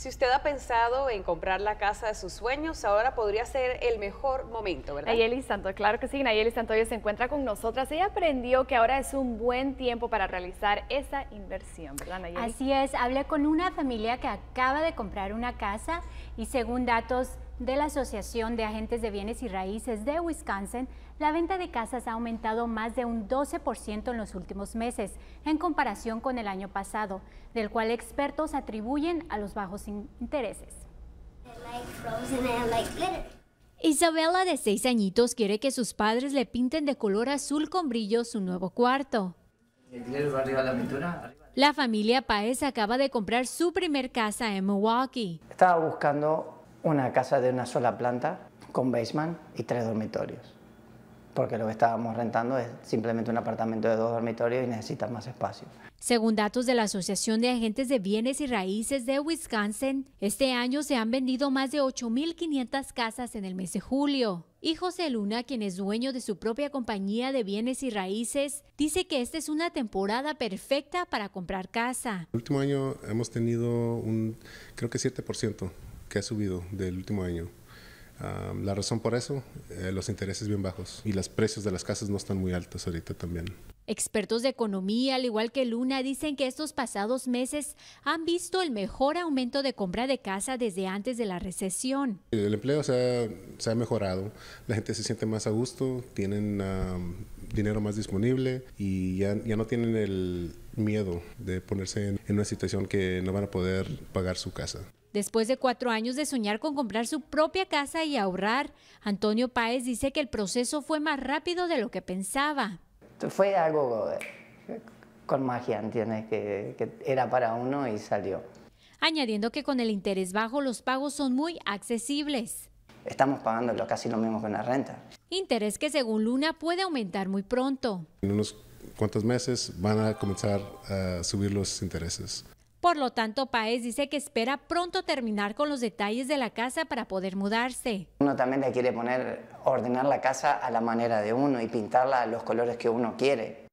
Si usted ha pensado en comprar la casa de sus sueños, ahora podría ser el mejor momento, ¿verdad? Nayeli Santo, claro que sí, Nayeli Santo hoy se encuentra con nosotras. Ella aprendió que ahora es un buen tiempo para realizar esa inversión, ¿verdad, Nayeli? Así es, hablé con una familia que acaba de comprar una casa y según datos de la Asociación de Agentes de Bienes y Raíces de Wisconsin, la venta de casas ha aumentado más de un 12% en los últimos meses, en comparación con el año pasado, del cual expertos atribuyen a los bajos intereses. Isabela, de seis añitos, quiere que sus padres le pinten de color azul con brillo su nuevo cuarto. La familia Paez acaba de comprar su primer casa en Milwaukee. Estaba buscando una casa de una sola planta con basement y tres dormitorios, porque lo que estábamos rentando es simplemente un apartamento de dos dormitorios y necesita más espacio. Según datos de la Asociación de Agentes de Bienes y Raíces de Wisconsin, este año se han vendido más de 8.500 casas en el mes de julio. Y José Luna, quien es dueño de su propia compañía de bienes y raíces, dice que esta es una temporada perfecta para comprar casa. El último año hemos tenido un, creo que 7% que ha subido del último año. la razón por eso, eh, los intereses bien bajos y los precios de las casas no están muy altos ahorita también. Expertos de economía, al igual que Luna, dicen que estos pasados meses han visto el mejor aumento de compra de casa desde antes de la recesión. El empleo se ha, mejorado, la gente se siente más a gusto, tienen dinero más disponible y ya, no tienen el miedo de ponerse en una situación que no van a poder pagar su casa. Después de cuatro años de soñar con comprar su propia casa y ahorrar, Antonio Páez dice que el proceso fue más rápido de lo que pensaba. Fue algo eh, con magia, ¿entiendes? Que, era para uno y salió. Añadiendo que con el interés bajo los pagos son muy accesibles. Estamos pagando casi lo mismo que la renta. Interés que según Luna puede aumentar muy pronto. En unos cuantos meses van a comenzar a subir los intereses. Por lo tanto, Paez dice que espera pronto terminar con los detalles de la casa para poder mudarse. Uno también le quiere poner, ordenar la casa a la manera de uno y pintarla a los colores que uno quiere.